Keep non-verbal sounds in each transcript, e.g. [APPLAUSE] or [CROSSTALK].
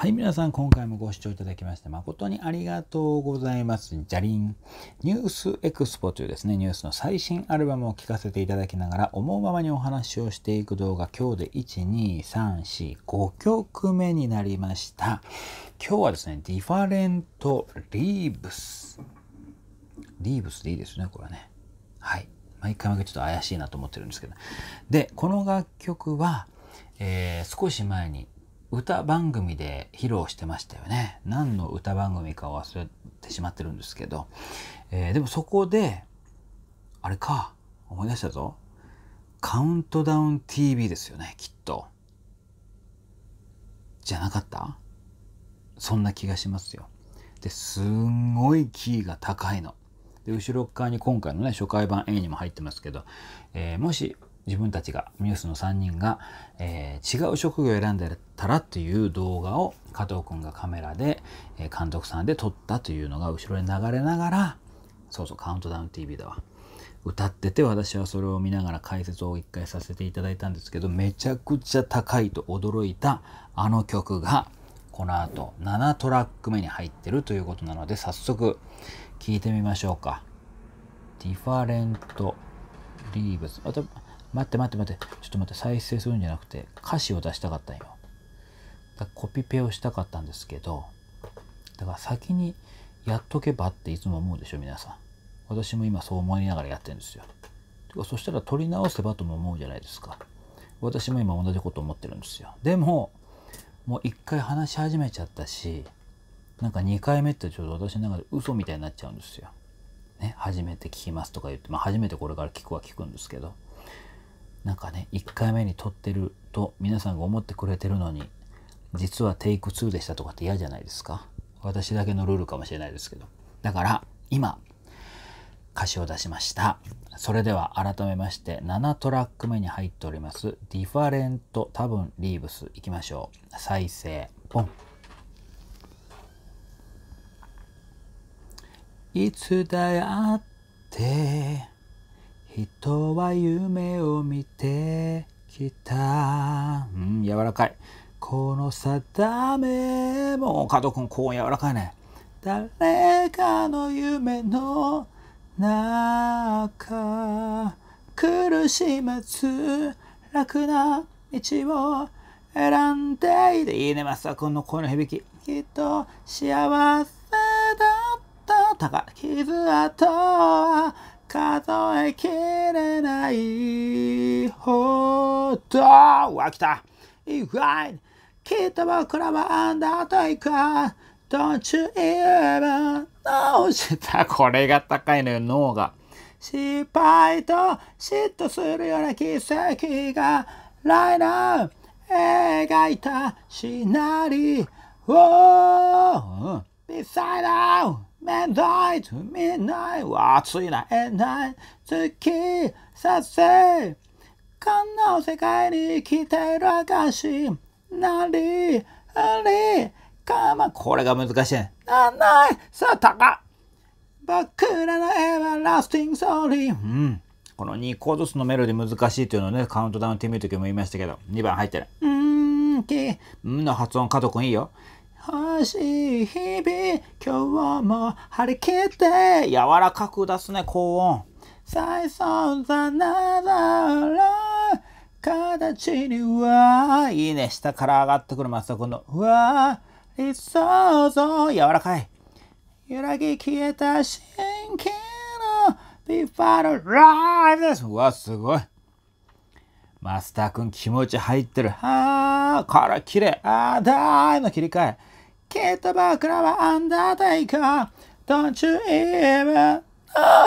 はい、皆さん、今回もご視聴いただきまして誠にありがとうございます。じゃりん。ニュースエクスポというですね、ニュースの最新アルバムを聴かせていただきながら、思うままにお話をしていく動画、今日で1、2、3、4、5曲目になりました。今日はですね、ディファレントリーブス。リーブスでいいですね、これね。はい。毎回毎回ちょっと怪しいなと思ってるんですけど。で、この楽曲は、えー、少し前に歌番組で披露してましたよね。何の歌番組か忘れてしまってるんですけど。えー、でもそこで、あれか、思い出したぞ。カウントダウン TV ですよね、きっと。じゃなかったそんな気がしますよ。で、すんごいキーが高いの。で、後ろ側に今回のね、初回版 A にも入ってますけど、えー、もし自分たちがミュースの3人が、えー、違う職業を選んでたらという動画を加藤君がカメラで、え監督さんで撮ったというのが後ろに流れながらそうそうカウントダウン TV だわ歌ってて私はそれを見ながら解説を一回させていただいたんですけどめちゃくちゃ高いと驚いたあの曲がこの後7トラック目に入ってるということなので早速聴いてみましょうか。ディファレントリーブス。待って待って待って、ちょっと待って、再生するんじゃなくて、歌詞を出したかったんよ。だコピペをしたかったんですけど、だから先にやっとけばっていつも思うでしょ、皆さん。私も今そう思いながらやってるんですよ。てか、そしたら取り直せばとも思うじゃないですか。私も今同じこと思ってるんですよ。でも、もう一回話し始めちゃったし、なんか二回目ってちょっと私の中で嘘みたいになっちゃうんですよ。ね、初めて聞きますとか言って、まあ初めてこれから聞くは聞くんですけど。なんかね1回目に撮ってると皆さんが思ってくれてるのに実はテイク2でしたとかって嫌じゃないですか私だけのルールかもしれないですけどだから今歌詞を出しましたそれでは改めまして7トラック目に入っておりますディファレント多分リーブスいきましょう再生ポンいつだよって人は夢を見てきた、うん、柔らかいこの定めも加藤君高音柔らかいね誰かの夢の中苦しまず楽な道を選んでいいいいねマスター君の声の響ききっと幸せだったたか傷跡は数えきれないほどわきたいいわ h きっと僕らはアンダーテイカー Don't you even know たこれが高いのよ脳が失敗と嫉妬するような奇跡がライナー描いたシナリオ Beside out めないと見ない熱いなえない突き刺せこの世界に生きてる証なりありかまこれが難しいなないさあ高僕らのエヴァラスティングソーリー、うん、この2個ずつのメロディ難しいというのをねカウントダウン TV の時も言いましたけど2番入ってる「うんき」の発音加藤君いいよ欲しい日々、今日も張り切って、柔らかく出すね、高音。最初だなだろ形には、いいね、下から上がってくる、まさ君の、うわそうぞ柔らかい。揺らぎ消えた神経の、ビファルライです。うわ、すごい。マスター君気持ち入ってる。ああ、から綺麗。ああ、だーの切り替え。きっと僕らはアンダーテイカー Don't you even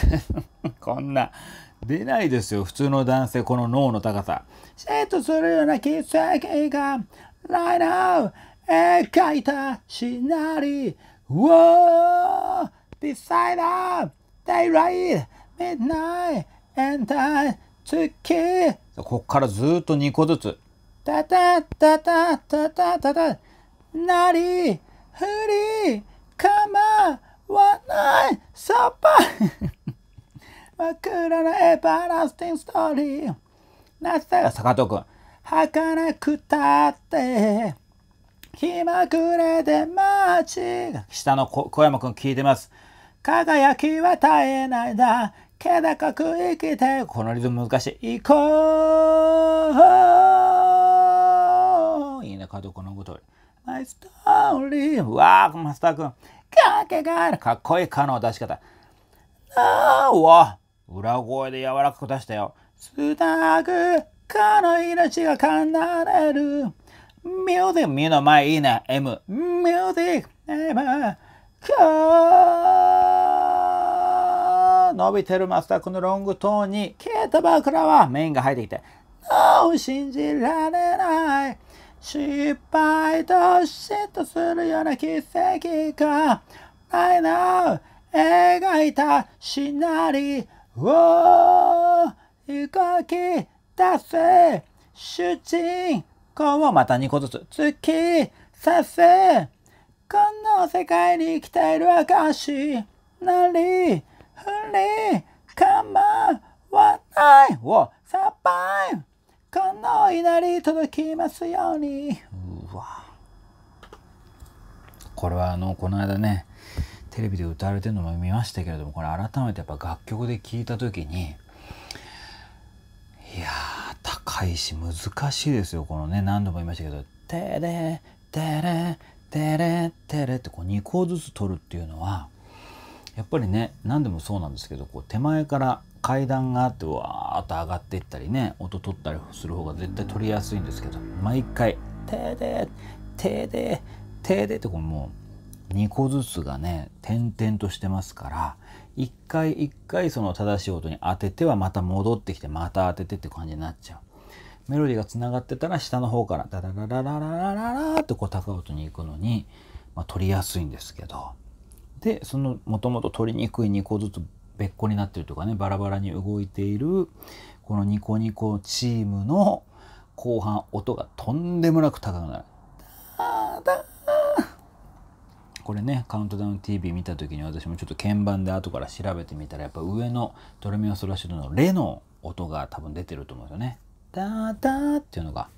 [LAUGHS] こんな出ないですよ普通の男性この脳の高さ嫉トするような奇跡が Right now 描いたシナリオ Beside up Daylight Midnight a n t i 月こっからずっと2個ずつタタタタタタタタなり、ふり、かまわない、さっぱり。枕のエバラスティンストーリー。なぜたよ、坂戸くん。儚くたって、ひまぐれでま、ち。下の小山くん聞いてます。輝きは絶えないだ。気高く生きて。このリズム難しい。行こう。いいね、角このごとり。My ストーリー。わあ、マスター君。かけがかっこいいカの出し方。なあわ裏声で柔らかく出したよ。つなぐかの命が奏でる。ミュージック、みの前いいね。M。ミュージック、M。伸びてるマスター君のロングトーンに、ケータバークラはメインが入ってきて、信じられ失敗と嫉妬するような奇跡が n o w 描いたシナリオを動き出せ主人公をまた2個ずつ突き刺せこの世界に生きている証なりふり構わないをサバイブの祈り届きますように。うわ。これはあの、この間ね、テレビで歌われてるのも見ましたけれども、これ改めてやっぱ楽曲で聴いた時に、いや高いし難しいですよ。このね、何度も言いましたけど、テレ、テレ、テレ、テレってこう2個ずつ取るっていうのは、やっぱりね、何でもそうなんですけど、こう手前から階段があってわーっと上がっていったりね音取ったりする方が絶対取りやすいんですけど毎回「てーでーてーでーてーで」ってこれもう2個ずつがね点々としてますから一回一回その正しい音に当ててはまた戻ってきてまた当ててって感じになっちゃう。メロディーがつながってたら下の方からダララララララララってこう高い音に行くのに、まあ、取りやすいんですけどでそのもともと取りにくい2個ずつべっこになってるとかねバラバラに動いているこのニコニコチームの後半音がとんでもなく高くなる。これね「カウントダウン TV」見た時に私もちょっと鍵盤で後から調べてみたらやっぱ上のドレミオソラシドの「レ」の音が多分出てると思うんですよね。ダーダーっていうのが。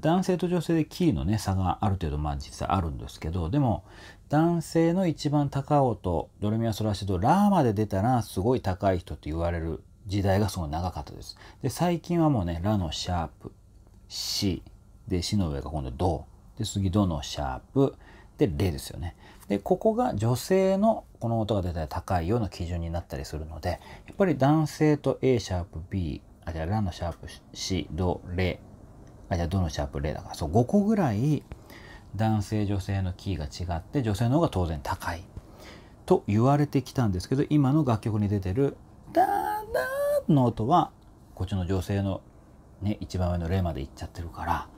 男性と女性でキーのね差がある程度まあ実際あるんですけどでも男性の一番高音ドレミアソラシドラーまで出たらすごい高い人って言われる時代がすごい長かったです。で最近はもうねラのシャープシでシの上が今度ドで次ドのシャープでレですよね。でここが女性のこの音が出たら高いような基準になったりするのでやっぱり男性と A シャープ B あじゃあラのシャープ C ドレあじゃあどのシャープ0だかそう5個ぐらい男性女性のキーが違って女性の方が当然高いと言われてきたんですけど今の楽曲に出てる「ダーダー」の音はこっちの女性のね一番上のーまでいっちゃってるから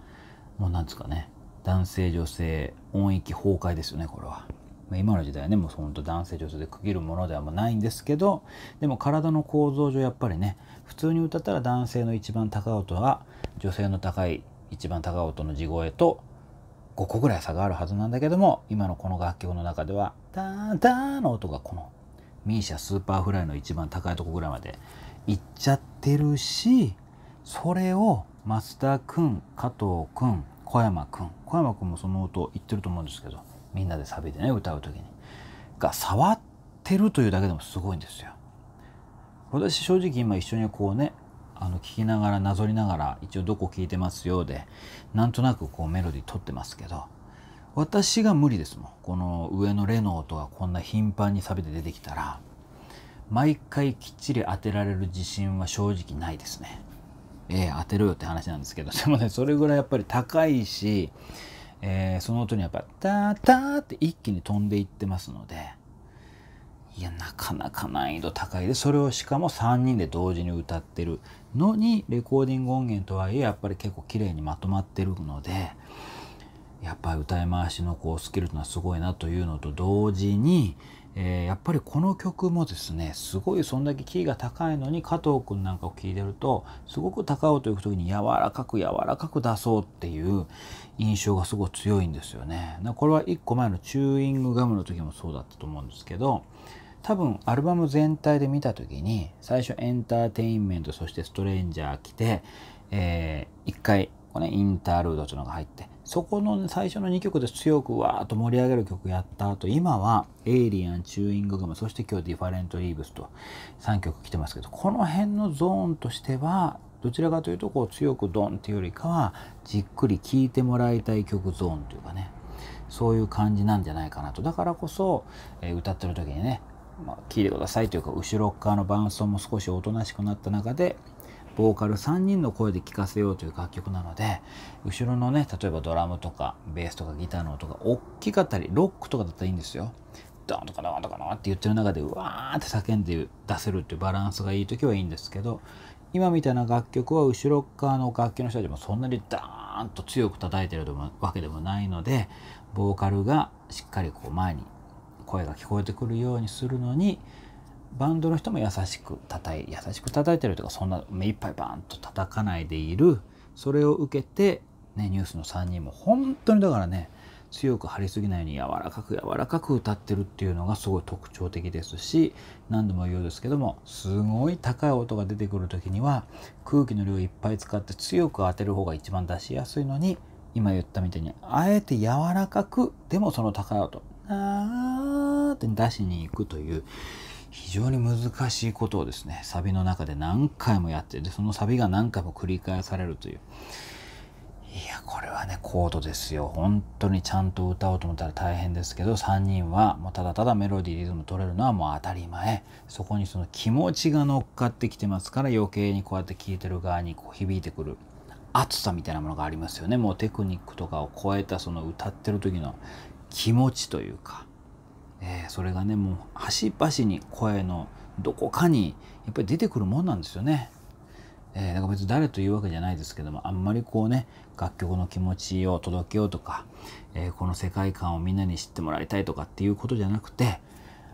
もうなんですかね男性女性音域崩壊ですよねこれは。今の時代はねもうほんと男性女性で区切るものではもうないんですけどでも体の構造上やっぱりね普通に歌ったら男性の一番高い音は女性の高い一番高い音の地声と5個ぐらい差があるはずなんだけども今のこの楽曲の中ではダーンダーンの音がこの misia スーパーフライの一番高いとこぐらいまで行っちゃってるしそれを増田君加藤君小山君小山君もその音言ってると思うんですけどみんなでサビでね歌う時にが触ってるというだけでもすごいんですよ。私正直今一緒にこうねあの聞きながらなぞりながら一応どこ聞いてますようでなんとなくこうメロディー取ってますけど私が無理ですもんこの上の「レ」の音がこんな頻繁にサビで出てきたら毎回きっちり当てられる自信は正直ないですね。えー、当てろよって話なんですけどでもねそれぐらいやっぱり高いし、えー、その音にやっぱ「ターター」って一気に飛んでいってますので。いやなかなか難易度高いでそれをしかも3人で同時に歌ってるのにレコーディング音源とはいえやっぱり結構綺麗にまとまってるのでやっぱり歌い回しのこうスキルというのはすごいなというのと同時に、えー、やっぱりこの曲もですねすごいそんだけキーが高いのに加藤君なんかを聴いてるとすごく高尾といく時に柔らかく柔らかく出そうっていう印象がすごい強いんですよね。これは1個前のチューイングガムの時もそうだったと思うんですけど多分アルバム全体で見た時に最初エンターテインメントそしてストレンジャー来て、えー、1回こねインタールードというのが入ってそこの最初の2曲で強くわーっと盛り上げる曲やった後今は「エイリアン」「チューインググム」そして今日「ディファレント・リーブス」と3曲来てますけどこの辺のゾーンとしてはどちらかというとこう強くドンっていうよりかはじっくり聴いてもらいたい曲ゾーンというかねそういう感じなんじゃないかなとだからこそ、え歌ってる時にねまあ、聞いてくださいというか後ろ側の伴奏も少しおとなしくなった中でボーカル3人の声で聴かせようという楽曲なので後ろのね例えばドラムとかベースとかギターの音が大きかったりロックとかだったらいいんですよ。ドーンとかドーンとかドーンって言ってる中でうわーって叫んで出せるっていうバランスがいい時はいいんですけど今みたいな楽曲は後ろ側の楽器の人たちもそんなにダーンと強く叩いてるわけでもないのでボーカルがしっかりこう前に声が聞こえてくるようにするのにバンドの人も優しく叩い優しく叩いてるとかそんな目いっぱいバーンと叩かないでいるそれを受けて、ね、ニュースの3人も本当にだからね強く張りすぎないように柔らかく柔らかく歌ってるっていうのがすごい特徴的ですし何度も言うようですけどもすごい高い音が出てくる時には空気の量いっぱい使って強く当てる方が一番出しやすいのに今言ったみたいにあえて柔らかくでもその高い音「あ手に出しに行くという非常に難しいことをですねサビの中で何回もやってでそのサビが何回も繰り返されるといういやこれはねコードですよ本当にちゃんと歌おうと思ったら大変ですけど3人はもうただただメロディーリズム取れるのはもう当たり前そこにその気持ちが乗っかってきてますから余計にこうやって聴いてる側にこう響いてくる熱さみたいなものがありますよねもうテクニックとかを超えたその歌ってる時の気持ちというかえー、それがねもう端々に声のどこかにやっぱり出てくるもんなんですよね。えー、だから別に誰というわけじゃないですけどもあんまりこうね楽曲の気持ちを届けようとか、えー、この世界観をみんなに知ってもらいたいとかっていうことじゃなくて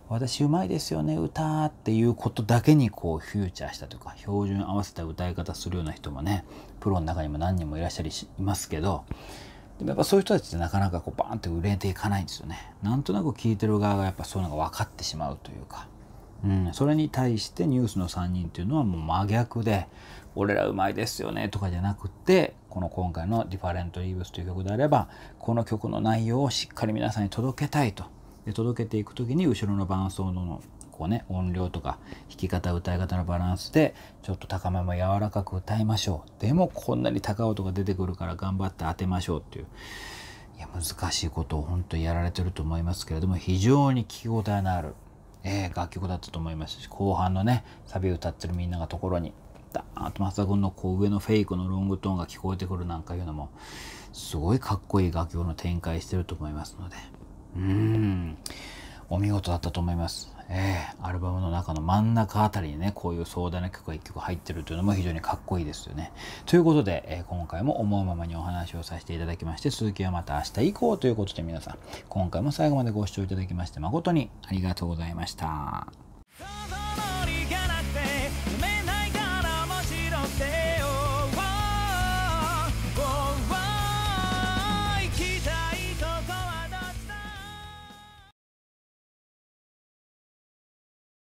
私うまいですよね歌っていうことだけにこうフューチャーしたというか標準合わせた歌い方するような人もねプロの中にも何人もいらっしゃりいますけどでもやっぱそういう人たちってなかなかこうバーンって売れていかないんですよね。なんとなく聞いてる側がやっぱそういうのが分かってしまうというか。うん、それに対してニュースの3人っていうのはもう真逆で「俺らうまいですよね」とかじゃなくてこの今回の「ディファレント・リーブス」という曲であればこの曲の内容をしっかり皆さんに届けたいとで届けていく時に後ろの伴奏のこうね音量とか弾き方歌い方のバランスでちょっと高めも柔らかく歌いましょうでもこんなに高い音が出てくるから頑張って当てましょうっていういや難しいことを本当にやられてると思いますけれども非常に聞き応えのある、えー、楽曲だったと思いますし後半のねサビ歌ってるみんながところにダーンと松田君のこう上のフェイクのロングトーンが聞こえてくるなんかいうのもすごいかっこいい楽曲の展開してると思いますのでうんお見事だったと思います。えー、アルバムの中の真ん中あたりにねこういう壮大な曲が1曲入ってるというのも非常にかっこいいですよね。ということで、えー、今回も思うままにお話をさせていただきまして続きはまた明日以降ということで皆さん今回も最後までご視聴いただきまして誠にありがとうございました。